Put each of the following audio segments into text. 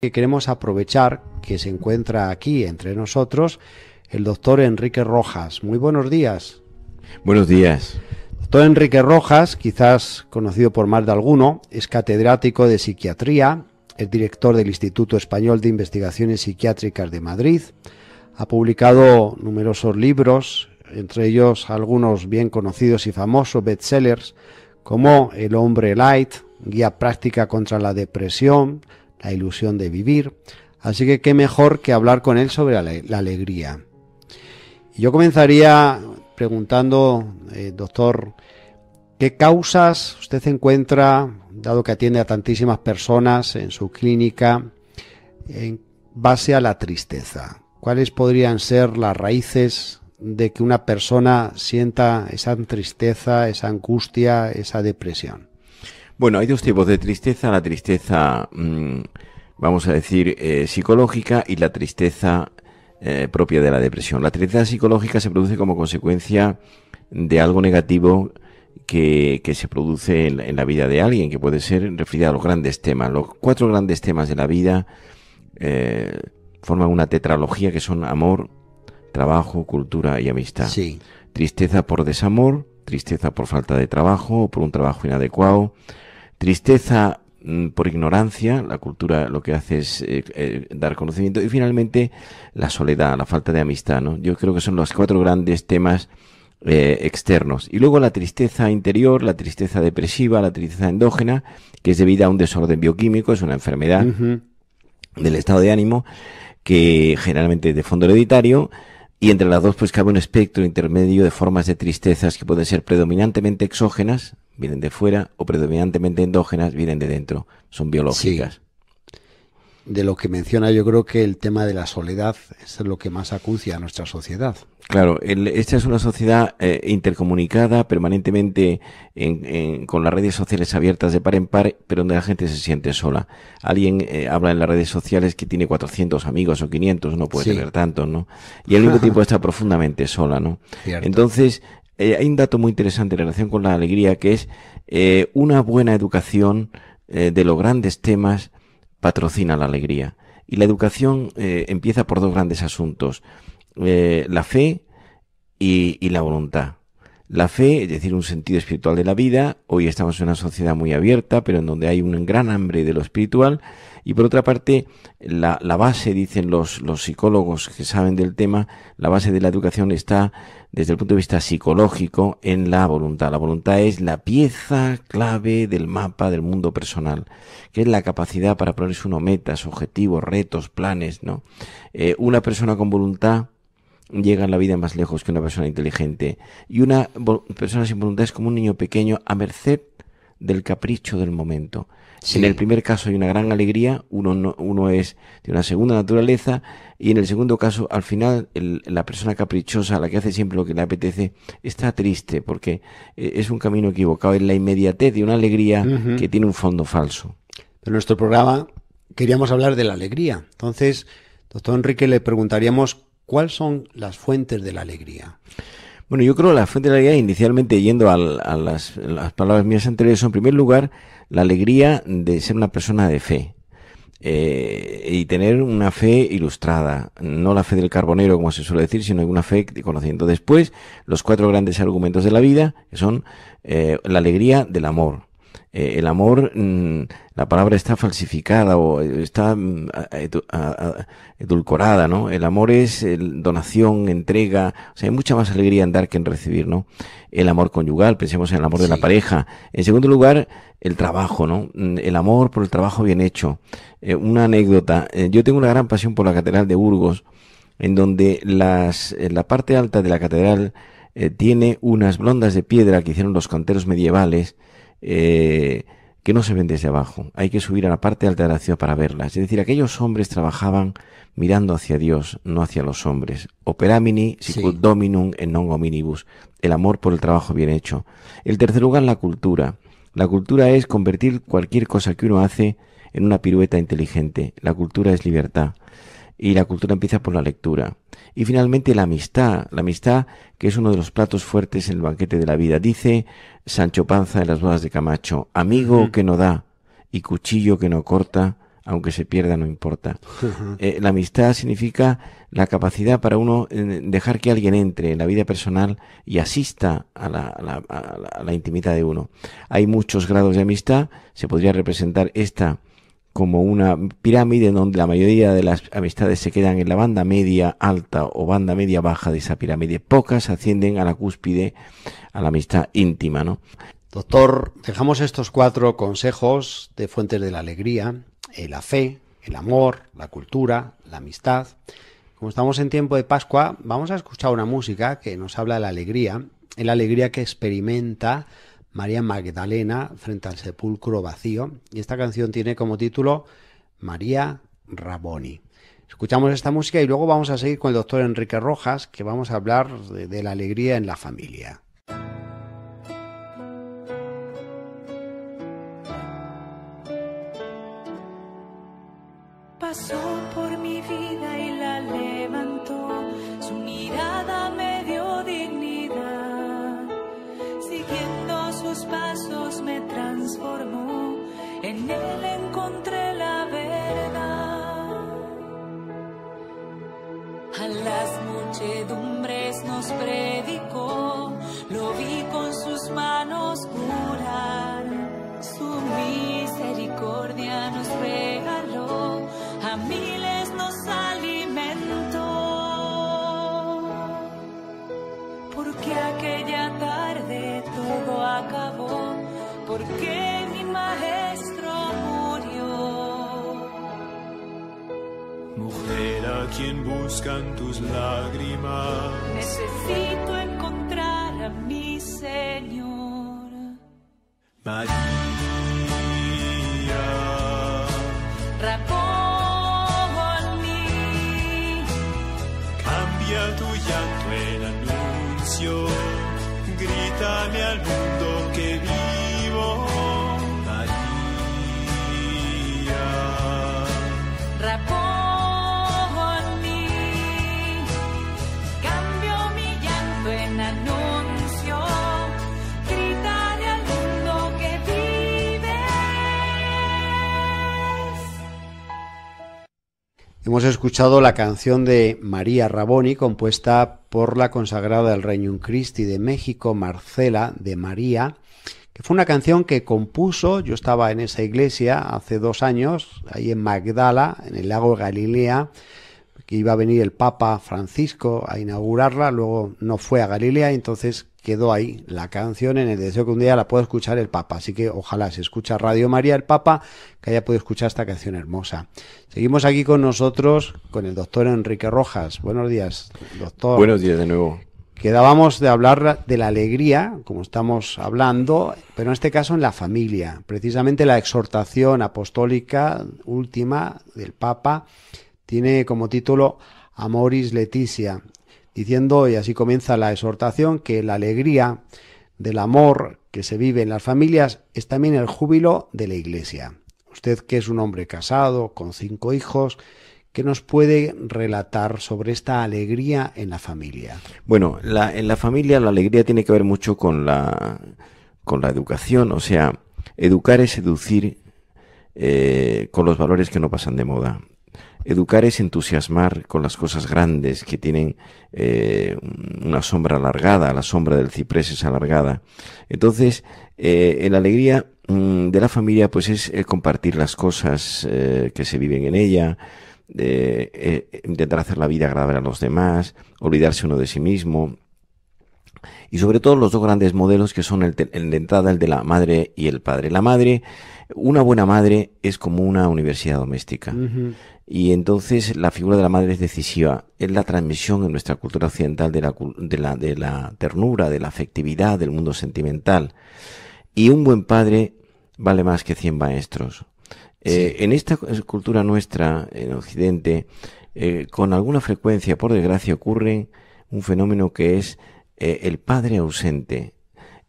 que queremos aprovechar que se encuentra aquí entre nosotros el doctor Enrique Rojas. Muy buenos días. Buenos días. Doctor Enrique Rojas, quizás conocido por más de alguno, es catedrático de psiquiatría, es director del Instituto Español de Investigaciones Psiquiátricas de Madrid, ha publicado numerosos libros, entre ellos algunos bien conocidos y famosos bestsellers como El hombre light, Guía práctica contra la depresión, la ilusión de vivir. Así que qué mejor que hablar con él sobre la, alegría. yo comenzaría preguntando, eh, doctor, ¿qué causas usted encuentra, dado que atiende a tantísimas personas en su clínica, en base a la tristeza? ¿Cuáles podrían ser las raíces de que una persona sienta esa tristeza, esa angustia, esa depresión? Bueno, hay dos tipos de tristeza, la tristeza, mm, vamos a decir, eh, psicológica y la tristeza eh, propia de la depresión. La tristeza psicológica se produce como consecuencia de algo negativo que, se produce en, la vida de alguien, que puede ser referida a los grandes temas. Los cuatro grandes temas de la vida eh, forman una tetralogía que son amor, trabajo, cultura y amistad. Sí. Tristeza por desamor, tristeza por falta de trabajo o por un trabajo inadecuado, Tristeza mm, por ignorancia, la cultura lo que hace es eh, eh, dar conocimiento. Y finalmente, la soledad, la falta de amistad, ¿no? Yo creo que son los cuatro grandes temas eh, externos. Y luego la tristeza interior, la tristeza depresiva, la tristeza endógena, que es debida a un desorden bioquímico, es una enfermedad del estado de ánimo, que generalmente es de fondo hereditario, y entre las dos pues cabe un espectro intermedio de formas de tristezas que pueden ser predominantemente exógenas, vienen de fuera o predominantemente endógenas vienen de dentro, son biológicas. De lo que menciona, yo creo que el tema de la soledad es lo que más acucia a nuestra sociedad. Claro, esta es una sociedad eh, intercomunicada permanentemente con las redes sociales abiertas de par en par, pero donde la gente se siente sola. Alguien eh, habla en las redes sociales que tiene 400 amigos o 500, no puede tener tantos, ¿no? Y el mismo tipo está profundamente sola, ¿no? Entonces, eh, hay un dato muy interesante en relación con la alegría que es eh, una buena educación eh, de los grandes temas patrocina la alegría. Y la educación empieza por dos grandes asuntos, la fe y la voluntad. La fe, es decir, un sentido espiritual de la vida, hoy estamos en una sociedad muy abierta, pero en donde hay un gran hambre de lo espiritual, y por otra parte, la, la base, dicen los, los psicólogos que saben del tema, la base de la educación está desde el punto de vista psicológico en la voluntad. La voluntad es la pieza clave del mapa del mundo personal, que es la capacidad para ponerse uno metas, objetivos, retos, planes, ¿no? Eh, una persona con voluntad llega a la vida más lejos que una persona inteligente. Y una persona sin voluntad es como un niño pequeño a merced del capricho del momento. En el primer caso hay una gran alegría, uno, uno es de una segunda naturaleza, y en el segundo caso, al final, la persona caprichosa, la que hace siempre lo que le apetece, está triste porque eh, es un camino equivocado, en la inmediatez de una alegría que tiene un fondo falso. en nuestro programa queríamos hablar de la alegría. Entonces, doctor Enrique, le preguntaríamos ¿Cuáles son las fuentes de la alegría? Bueno, yo creo que la fuente de la alegría, inicialmente yendo a las, palabras mías anteriores, son en primer lugar la alegría de ser una persona de fe. Eh, y tener una fe ilustrada, no la fe del carbonero, como se suele decir, sino una fe conociendo después los cuatro grandes argumentos de la vida, que son eh, la alegría del amor, eh, el amor, mm, la palabra está falsificada o eh, está mm, edulcorada, ¿no? El amor es donación, entrega, o sea, hay mucha más alegría en dar que en recibir, ¿no? El amor conyugal, pensemos en el amor de la pareja. En segundo lugar, el trabajo, ¿no? Mm, el amor por el trabajo bien hecho. Eh, una anécdota, yo tengo una gran pasión por la Catedral de Burgos, en donde las, la parte alta de la catedral tiene unas blondas de piedra que hicieron los canteros medievales, eh, que no se ven desde abajo. Hay que subir a la parte alta de la ciudad para verlas. Es decir, aquellos hombres trabajaban mirando hacia Dios, no hacia los hombres. Operamini, sicut dominum, en non hominibus. El amor por el trabajo bien hecho. El tercer lugar, la cultura. La cultura es convertir cualquier cosa que uno hace en una pirueta inteligente. La cultura es libertad y la cultura empieza por la lectura. Y finalmente la amistad, la amistad que es uno de los platos fuertes en el banquete de la vida. Dice Sancho Panza en las bodas de Camacho, amigo que no da y cuchillo que no corta, aunque se pierda no importa. Eh, la amistad significa la capacidad para uno eh, dejar que alguien entre en la vida personal y asista a la, a la intimidad de uno. Hay muchos grados de amistad, se podría representar esta como una pirámide en donde la mayoría de las amistades se quedan en la banda media alta o banda media baja de esa pirámide. Pocas ascienden a la cúspide, a la amistad íntima, ¿no? Doctor, dejamos estos cuatro consejos de fuentes de la alegría, eh, la fe, el amor, la cultura, la amistad. Como estamos en tiempo de Pascua, vamos a escuchar una música que nos habla de la alegría, la alegría que experimenta María Magdalena frente al sepulcro vacío y esta canción tiene como título María Raboni. Escuchamos esta música y luego vamos a seguir con el doctor Enrique Rojas que vamos a hablar de, la alegría en la familia. nos predicó, lo vi con sus manos curar. Su misericordia nos regaló, a miles nos alimentó. Porque aquella tarde todo acabó, porque mi maestro murió. Mujer quien buscan tus lágrimas. Necesito encontrar a mi Señor. María. Hemos escuchado la canción de María Raboni, compuesta por la consagrada del Reino Christi de México, Marcela de María, que fue una canción que compuso, yo estaba en esa iglesia hace dos años, ahí en Magdala, en el lago Galilea, que iba a venir el Papa Francisco a inaugurarla, luego no fue a Galilea, entonces quedó ahí la canción en el deseo que un día la pueda escuchar el Papa. Así que ojalá se escucha Radio María el Papa que haya podido escuchar esta canción hermosa. Seguimos aquí con nosotros, con el doctor Enrique Rojas. Buenos días, doctor. Buenos días de nuevo. Quedábamos de hablar de la alegría, como estamos hablando, pero en este caso en la familia. Precisamente la exhortación apostólica última del Papa tiene como título Amoris Leticia, diciendo, y así comienza la exhortación, que la alegría del amor que se vive en las familias es también el júbilo de la iglesia. Usted que es un hombre casado, con cinco hijos, ¿Qué nos puede relatar sobre esta alegría en la familia? Bueno, en la familia la alegría tiene que ver mucho con la, con la educación, o sea, educar es seducir eh, con los valores que no pasan de moda. Educar es entusiasmar con las cosas grandes que tienen eh, una sombra alargada, la sombra del ciprés es alargada. Entonces, eh, la alegría mm, de la familia pues es eh, compartir las cosas que se viven en ella, intentar hacer la vida agradable a los demás, olvidarse uno de sí mismo, y sobre todo los dos grandes modelos que son el, de, entrada, el de la madre y el padre. La madre, una buena madre es como una universidad doméstica. Y entonces la figura de la madre es decisiva. Es la transmisión en nuestra cultura occidental de la, de la, de la ternura, de la afectividad, del mundo sentimental. Y un buen padre vale más que 100 maestros. Eh, en esta cultura nuestra, en Occidente, eh, con alguna frecuencia, por desgracia, ocurre un fenómeno que es eh, el padre ausente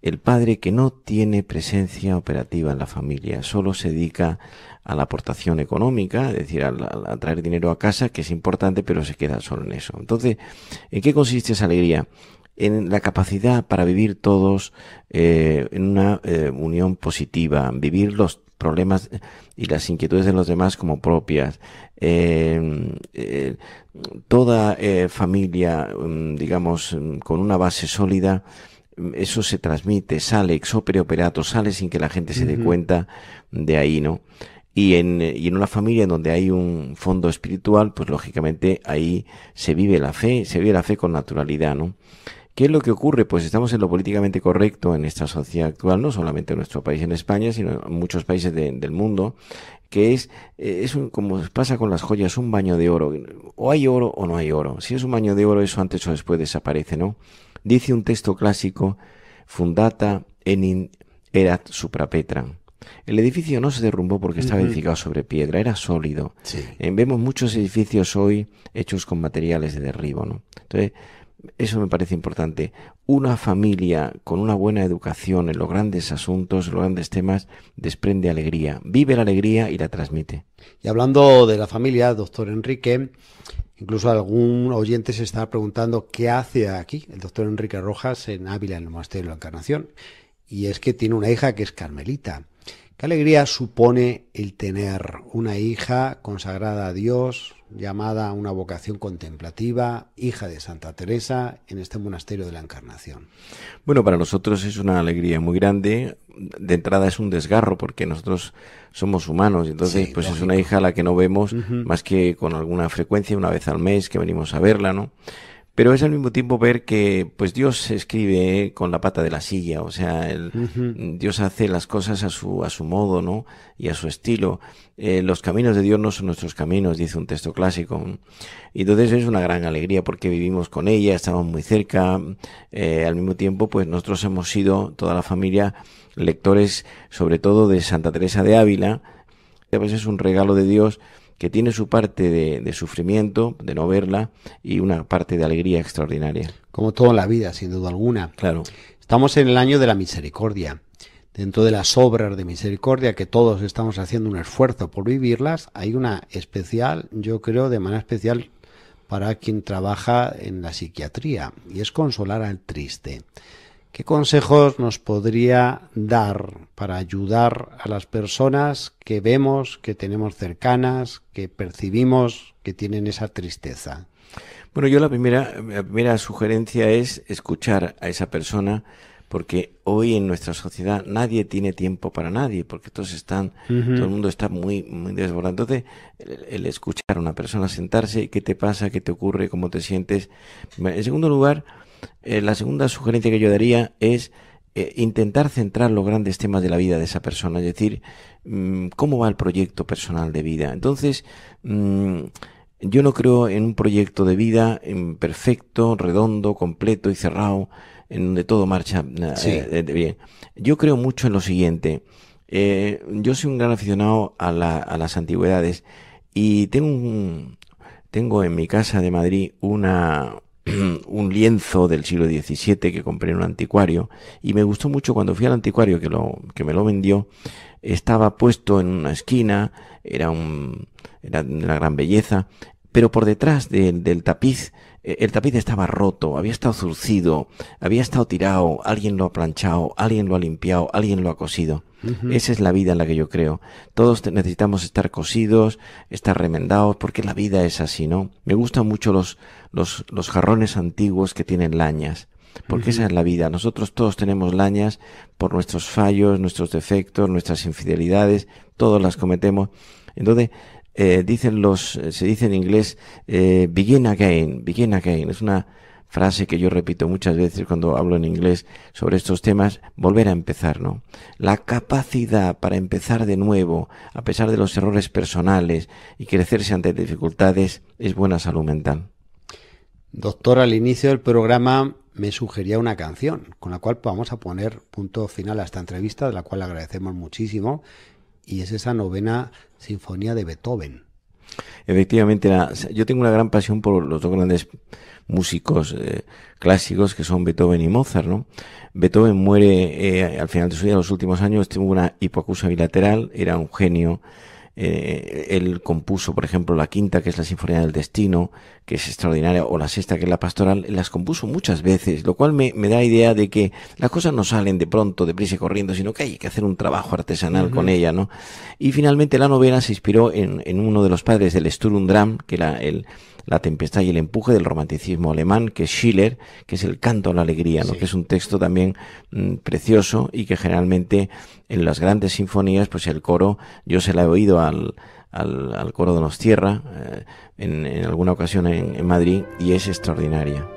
el padre que no tiene presencia operativa en la familia, solo se dedica a la aportación económica, es decir, a, traer dinero a casa, que es importante, pero se queda solo en eso. Entonces, ¿en qué consiste esa alegría? En la capacidad para vivir todos eh, en una eh, unión positiva, vivir los problemas y las inquietudes de los demás como propias. Em, eh, toda familia, mm, digamos, mm, con una base sólida, eso se transmite, sale ex opere operato, sale sin que la gente se dé cuenta de ahí, ¿no? Y en, y en una familia en donde hay un fondo espiritual, pues lógicamente ahí se vive la fe, se vive la fe con naturalidad, ¿no? ¿Qué es lo que ocurre? Pues estamos en lo políticamente correcto en esta sociedad actual, no solamente en nuestro país, en España, sino en muchos países del mundo, que es, eh, es como pasa con las joyas, un baño de oro. O hay oro o no hay oro. Si es un baño de oro, eso antes o después desaparece, ¿no? Dice un texto clásico, fundata en erat suprapetran. El edificio no se derrumbó porque estaba edificado sobre piedra, era sólido. Eh, vemos muchos edificios hoy hechos con materiales de derribo, ¿no? Entonces, eso me parece importante. Una familia con una buena educación en los grandes asuntos, en los grandes temas, desprende alegría, vive la alegría y la transmite. Y hablando de la familia, doctor Enrique, incluso algún oyente se está preguntando qué hace aquí el doctor Enrique Rojas en Ávila, en el Monasterio de la Encarnación. Y es que tiene una hija que es carmelita. Qué alegría supone el tener una hija consagrada a Dios, llamada a una vocación contemplativa, hija de Santa Teresa en este monasterio de la Encarnación. Bueno, para nosotros es una alegría muy grande. De entrada es un desgarro porque nosotros somos humanos, entonces pues es una hija a la que no vemos más que con alguna frecuencia, una vez al mes que venimos a verla, ¿no? pero es al mismo tiempo ver que pues Dios escribe ¿eh? con la pata de la silla, o sea, Dios hace las cosas a su, a su modo, ¿no? Y a su estilo. Eh, los caminos de Dios no son nuestros caminos, dice un texto clásico. Y entonces es una gran alegría porque vivimos con ella, estamos muy cerca, eh, al mismo tiempo pues nosotros hemos sido, toda la familia, lectores sobre todo de Santa Teresa de Ávila, veces es un regalo de Dios que tiene su parte de, sufrimiento, de no verla, y una parte de alegría extraordinaria. Como toda la vida, sin duda alguna. Claro. Estamos en el año de la misericordia. Dentro de las obras de misericordia, que todos estamos haciendo un esfuerzo por vivirlas, hay una especial, yo creo, de manera especial para quien trabaja en la psiquiatría, y es consolar al triste. ¿Qué consejos nos podría dar para ayudar a las personas que vemos, que tenemos cercanas, que percibimos que tienen esa tristeza? Bueno, yo la primera, sugerencia es escuchar a esa persona porque hoy en nuestra sociedad nadie tiene tiempo para nadie, porque todos están, todo el mundo está muy, muy desbordado. Entonces, el, el, escuchar a una persona sentarse, qué te pasa, qué te ocurre, cómo te sientes. En segundo lugar, eh, la segunda sugerencia que yo daría es eh, intentar centrar los grandes temas de la vida de esa persona, es decir, mm, cómo va el proyecto personal de vida. Entonces, mm, yo no creo en un proyecto de vida mm, perfecto, redondo, completo y cerrado, en donde todo marcha eh, bien. Yo creo mucho en lo siguiente. yo soy un gran aficionado a, las antigüedades y tengo un, tengo en mi casa de Madrid una, un lienzo del siglo XVII que compré en un anticuario y me gustó mucho cuando fui al anticuario que, lo, que me lo vendió. Estaba puesto en una esquina, era, un, era una gran belleza, pero por detrás del del tapiz eh, el tapiz estaba roto, había estado zurcido, había estado tirado, alguien lo ha planchado, alguien lo ha limpiado, alguien lo ha cosido. Esa es la vida en la que yo creo. Todos necesitamos estar cosidos, estar remendados, porque la vida es así, ¿no? Me gustan mucho los, los, los jarrones antiguos que tienen lañas. Porque esa es la vida. Nosotros todos tenemos lañas por nuestros fallos, nuestros defectos, nuestras infidelidades, todos las cometemos. Entonces, eh, dicen los, eh, se dice en inglés, eh, begin again, begin again. Es una frase que yo repito muchas veces cuando hablo en inglés sobre estos temas, volver a empezar, ¿no? La capacidad para empezar de nuevo, a pesar de los errores personales y crecerse ante dificultades, es buena salud mental. Doctor, al inicio del programa me sugería una canción, con la cual vamos a poner punto final a esta entrevista, de la cual agradecemos muchísimo y es esa novena sinfonía de Beethoven. Efectivamente, yo tengo una gran pasión por los dos grandes músicos eh, clásicos que son Beethoven y Mozart, ¿no? Beethoven muere eh, al final de su vida, en los últimos años, tuvo una hipocusa bilateral, era un genio, eh, él compuso, por ejemplo, la quinta, que es la Sinfonía del Destino, que es extraordinaria, o la sexta, que es la Pastoral, las compuso muchas veces, lo cual me, da idea de que las cosas no salen de pronto, de prisa y corriendo, sino que hay que hacer un trabajo artesanal con ella, ¿no? Y finalmente la novela se inspiró en, uno de los padres del Sturm que era el, la tempestad y el empuje del romanticismo alemán, que es Schiller, que es el canto a la alegría, lo que es un texto también mm, precioso y que generalmente en las grandes sinfonías, pues el coro, yo se la he oído al, al, coro de los Tierra eh, en, alguna ocasión en Madrid y es extraordinaria.